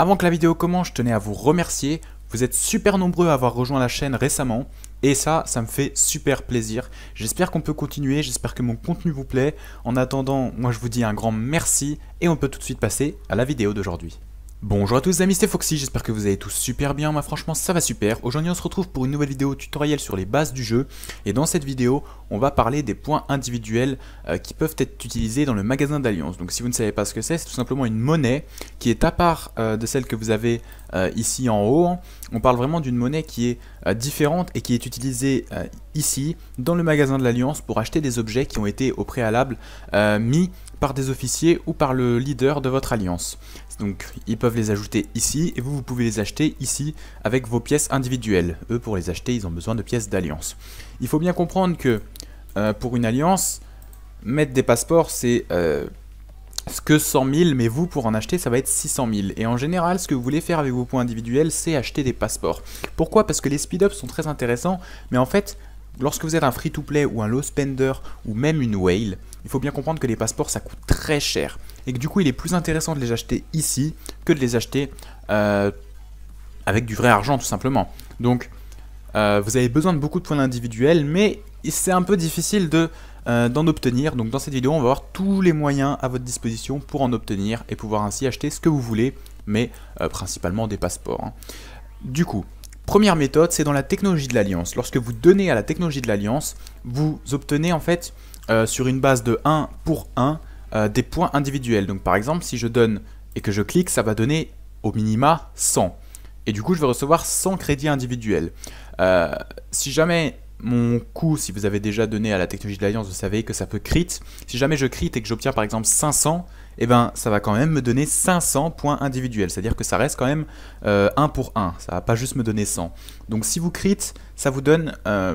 Avant que la vidéo commence, je tenais à vous remercier. Vous êtes super nombreux à avoir rejoint la chaîne récemment. Et ça, ça me fait super plaisir. J'espère qu'on peut continuer, j'espère que mon contenu vous plaît. En attendant, moi je vous dis un grand merci et on peut tout de suite passer à la vidéo d'aujourd'hui. Bonjour à tous les amis, c'est Foxy, j'espère que vous allez tous super bien, moi franchement ça va super. Aujourd'hui on se retrouve pour une nouvelle vidéo tutoriel sur les bases du jeu et dans cette vidéo on va parler des points individuels euh, qui peuvent être utilisés dans le magasin d'alliance. Donc si vous ne savez pas ce que c'est, c'est tout simplement une monnaie qui est à part euh, de celle que vous avez euh, ici en haut hein on parle vraiment d'une monnaie qui est euh, différente et qui est utilisée euh, ici dans le magasin de l'Alliance pour acheter des objets qui ont été au préalable euh, mis par des officiers ou par le leader de votre alliance. Donc ils peuvent les ajouter ici et vous, vous pouvez les acheter ici avec vos pièces individuelles. Eux, pour les acheter, ils ont besoin de pièces d'alliance. Il faut bien comprendre que pour une alliance, mettre des passeports, c'est ce que 100 000, mais vous, pour en acheter, ça va être 600 000. Et en général, ce que vous voulez faire avec vos points individuels, c'est acheter des passeports. Pourquoi Parce que les speed-ups sont très intéressants, mais en fait, lorsque vous êtes un free-to-play ou un low spender, ou même une whale, il faut bien comprendre que les passeports, ça coûte très cher. Et que du coup, il est plus intéressant de les acheter ici que de les acheter euh, avec du vrai argent, tout simplement. Donc, euh, vous avez besoin de beaucoup de points individuels, mais c'est un peu difficile de euh, d'en obtenir. Donc dans cette vidéo, on va voir tous les moyens à votre disposition pour en obtenir et pouvoir ainsi acheter ce que vous voulez, mais euh, principalement des passeports. Hein. Du coup, première méthode, c'est dans la technologie de l'Alliance. Lorsque vous donnez à la technologie de l'Alliance, vous obtenez en fait euh, sur une base de 1 pour 1 des points individuels. Donc par exemple, si je donne et que je clique, ça va donner au minima 100 et du coup je vais recevoir 100 crédits individuels. si jamais mon coût, si vous avez déjà donné à la technologie de l'alliance, vous savez que ça peut crit. Si jamais je crit et que j'obtiens par exemple 500, eh ben, ça va quand même me donner 500 points individuels. C'est-à-dire que ça reste quand même 1 euh, pour 1. Ça va pas juste me donner 100. Donc si vous crit, ça vous donne euh,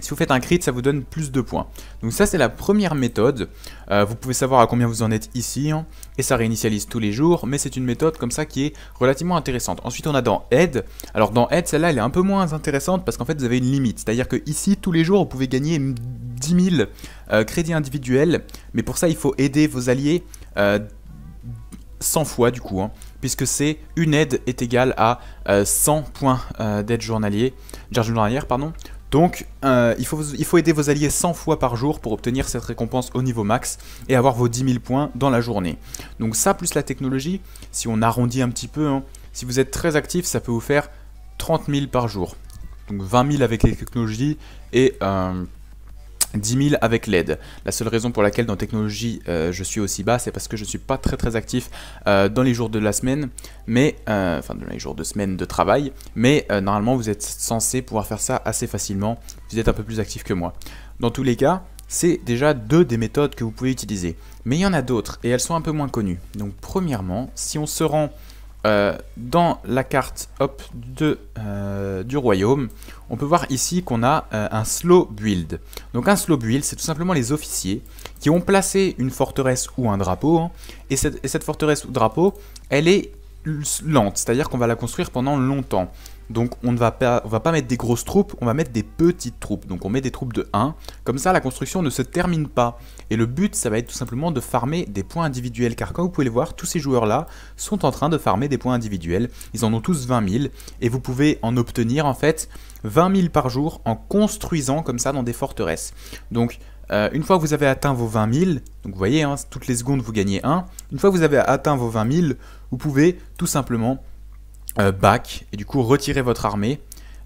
si vous faites un crit, ça vous donne plus de points. Donc ça, c'est la première méthode. Euh, vous pouvez savoir à combien vous en êtes ici, hein, et ça réinitialise tous les jours, mais c'est une méthode comme ça qui est relativement intéressante. Ensuite, on a dans Aide. Alors dans Aide, celle-là, elle est un peu moins intéressante parce qu'en fait, vous avez une limite. C'est-à-dire que ici, tous les jours, vous pouvez gagner 10 000 euh, crédits individuels, mais pour ça, il faut aider vos alliés 100 euh, fois du coup, hein, puisque c'est une aide est égale à 100 points d'aide journalier, journalière, pardon, donc euh, il, faut, aider vos alliés 100 fois par jour pour obtenir cette récompense au niveau max et avoir vos 10 000 points dans la journée. Donc ça plus la technologie, si on arrondit un petit peu, hein, si vous êtes très actif, ça peut vous faire 30 000 par jour. Donc 20 000 avec les technologies et... Euh, 10 000 avec l'aide. La seule raison pour laquelle dans technologie euh, je suis aussi bas, c'est parce que je ne suis pas très très actif euh, dans les jours de la semaine, mais euh, enfin dans les jours de semaine de travail, mais normalement vous êtes censé pouvoir faire ça assez facilement, vous êtes un peu plus actif que moi. Dans tous les cas, c'est déjà deux des méthodes que vous pouvez utiliser, mais il y en a d'autres et elles sont un peu moins connues. Donc premièrement, si on se rend euh, dans la carte de, euh, du royaume, on peut voir ici qu'on a euh, un slow build. Donc un slow build, c'est tout simplement les officiers qui ont placé une forteresse ou un drapeau, hein, et, cette, forteresse ou drapeau, elle est lente, c'est-à-dire qu'on va la construire pendant longtemps. Donc on ne va pas, on va pas mettre des grosses troupes, on va mettre des petites troupes. Donc on met des troupes de 1, comme ça la construction ne se termine pas. Et le but, ça va être tout simplement de farmer des points individuels, car comme vous pouvez le voir, tous ces joueurs-là sont en train de farmer des points individuels. Ils en ont tous 20 000, et vous pouvez en obtenir en fait 20 000 par jour en construisant comme ça dans des forteresses. Donc euh, une fois que vous avez atteint vos 20 000, donc vous voyez, hein, toutes les secondes vous gagnez 1, une fois que vous avez atteint vos 20 000, vous pouvez tout simplement euh, back et du coup retirer votre armée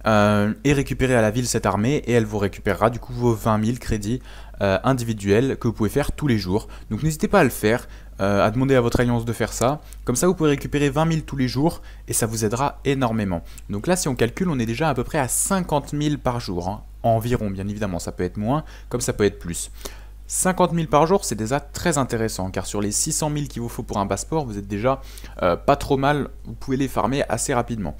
euh, et récupérer à la ville cette armée et elle vous récupérera du coup vos 20 000 crédits individuels que vous pouvez faire tous les jours. Donc n'hésitez pas à le faire, à demander à votre alliance de faire ça. Comme ça vous pouvez récupérer 20 000 tous les jours et ça vous aidera énormément. Donc là si on calcule on est déjà à peu près à 50 000 par jour, hein environ, bien évidemment, ça peut être moins, comme ça peut être plus. 50 000 par jour, c'est déjà très intéressant, car sur les 600 000 qu'il vous faut pour un passeport, vous êtes déjà euh, pas trop mal, vous pouvez les farmer assez rapidement.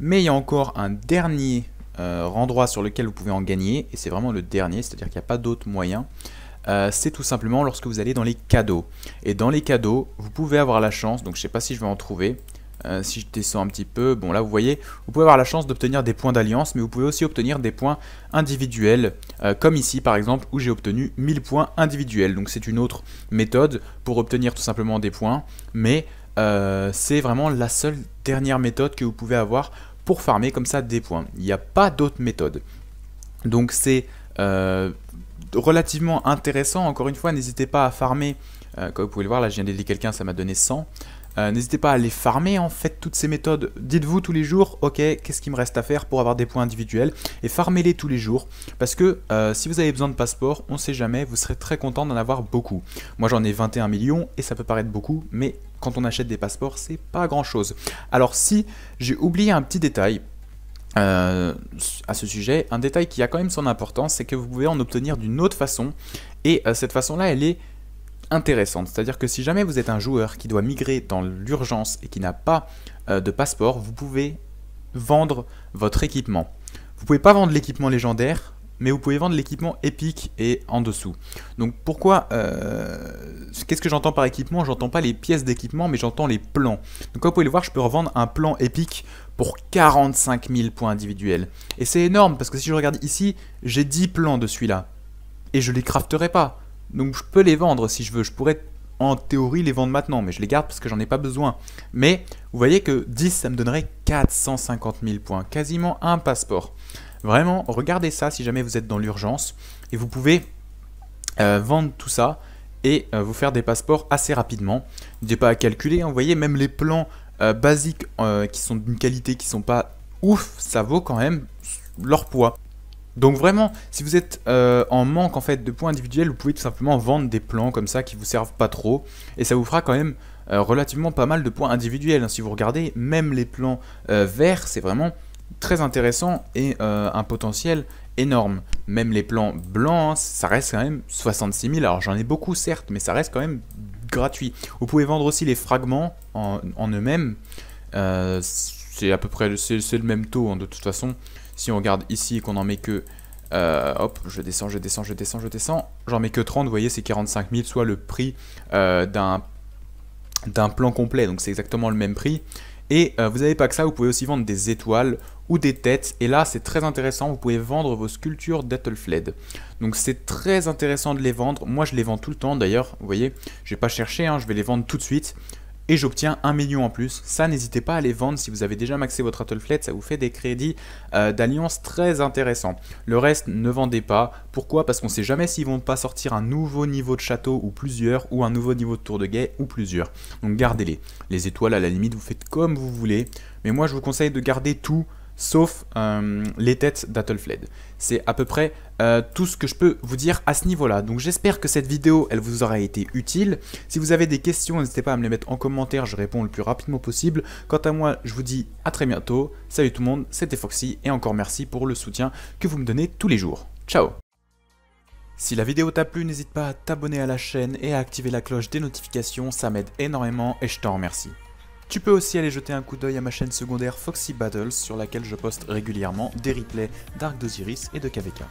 Mais il y a encore un dernier euh, endroit sur lequel vous pouvez en gagner, et c'est vraiment le dernier, c'est-à-dire qu'il n'y a pas d'autre moyen. Euh, c'est tout simplement lorsque vous allez dans les cadeaux. Et dans les cadeaux, vous pouvez avoir la chance, donc je ne sais pas si je vais en trouver, euh, si je descends un petit peu, bon là vous voyez, vous pouvez avoir la chance d'obtenir des points d'alliance, mais vous pouvez aussi obtenir des points individuels, euh, comme ici par exemple où j'ai obtenu 1000 points individuels. Donc c'est une autre méthode pour obtenir tout simplement des points, mais euh, c'est vraiment la seule dernière méthode que vous pouvez avoir pour farmer comme ça des points. Il n'y a pas d'autre méthode. Donc c'est relativement intéressant, encore une fois, n'hésitez pas à farmer. comme vous pouvez le voir, là je viens d'aider quelqu'un, ça m'a donné 100. Euh, n'hésitez pas à les farmer en fait toutes ces méthodes. Dites-vous tous les jours, ok, qu'est-ce qui me reste à faire pour avoir des points individuels et farmez-les tous les jours parce que euh, si vous avez besoin de passeports, on sait jamais, vous serez très content d'en avoir beaucoup. Moi j'en ai 21 millions et ça peut paraître beaucoup, mais quand on achète des passeports, c'est pas grand chose. Alors si j'ai oublié un petit détail, euh, à ce sujet, un détail qui a quand même son importance, c'est que vous pouvez en obtenir d'une autre façon. Et cette façon-là, elle est intéressante. C'est-à-dire que si jamais vous êtes un joueur qui doit migrer dans l'urgence et qui n'a pas euh, de passeport, vous pouvez vendre votre équipement. Vous pouvez pas vendre l'équipement légendaire, mais vous pouvez vendre l'équipement épique et en dessous. Donc pourquoi euh, Qu'est-ce que j'entends par équipement J'entends pas les pièces d'équipement, mais j'entends les plans. Donc comme vous pouvez le voir, je peux revendre un plan épique pour 45 000 points individuels. Et c'est énorme, parce que si je regarde ici, j'ai 10 plans de celui-là. Et je les crafterai pas. Donc je peux les vendre si je veux. Je pourrais en théorie les vendre maintenant, mais je les garde parce que j'en ai pas besoin. Mais vous voyez que 10, ça me donnerait 450 000 points, quasiment un passeport. Vraiment, regardez ça si jamais vous êtes dans l'urgence. Et vous pouvez euh, vendre tout ça et euh, vous faire des passeports assez rapidement. N'hésitez pas à calculer, hein. vous voyez, même les plans euh, basiques qui sont d'une qualité qui sont pas ouf, ça vaut quand même leur poids. Donc vraiment, si vous êtes euh, en manque en fait de points individuels, vous pouvez tout simplement vendre des plans comme ça qui vous servent pas trop et ça vous fera quand même euh, relativement pas mal de points individuels. Hein, si vous regardez, même les plans euh, verts, c'est vraiment très intéressant et un potentiel énorme. Même les plans blancs, hein, ça reste quand même 66 000. Alors j'en ai beaucoup certes, mais ça reste quand même gratuit. Vous pouvez vendre aussi les fragments en, eux-mêmes. c'est à peu près le, même taux hein, de toute façon. Si on regarde ici et qu'on en met que... Euh, hop, je descends, je descends, je descends, je descends. J'en mets que 30, vous voyez, c'est 45 000, soit le prix euh, d'un plan complet, donc c'est exactement le même prix. Et euh, vous n'avez pas que ça, vous pouvez aussi vendre des étoiles ou des têtes. Et là, c'est très intéressant, vous pouvez vendre vos sculptures d'Etelfled. Donc c'est très intéressant de les vendre. Moi, je les vends tout le temps d'ailleurs, vous voyez, je vais pas cherché, hein, je vais les vendre tout de suite et j'obtiens un million en plus. Ça, n'hésitez pas à les vendre si vous avez déjà maxé votre Flet, ça vous fait des crédits euh, d'alliance très intéressants. Le reste, ne vendez pas. Pourquoi Parce qu'on ne sait jamais s'ils vont pas sortir un nouveau niveau de château ou plusieurs, ou un nouveau niveau de tour de guet ou plusieurs. Donc gardez-les. Les étoiles, à la limite, vous faites comme vous voulez. Mais moi, je vous conseille de garder tout sauf euh, les têtes d'Attlefled. C'est à peu près euh, tout ce que je peux vous dire à ce niveau-là. Donc j'espère que cette vidéo, elle vous aura été utile. Si vous avez des questions, n'hésitez pas à me les mettre en commentaire, je réponds le plus rapidement possible. Quant à moi, je vous dis à très bientôt. Salut tout le monde, c'était Foxy, et encore merci pour le soutien que vous me donnez tous les jours. Ciao si la vidéo t'a plu, n'hésite pas à t'abonner à la chaîne et à activer la cloche des notifications, ça m'aide énormément et je t'en remercie. Tu peux aussi aller jeter un coup d'œil à ma chaîne secondaire Foxy Battles sur laquelle je poste régulièrement des replays d'Arc d'Osiris et de KVK.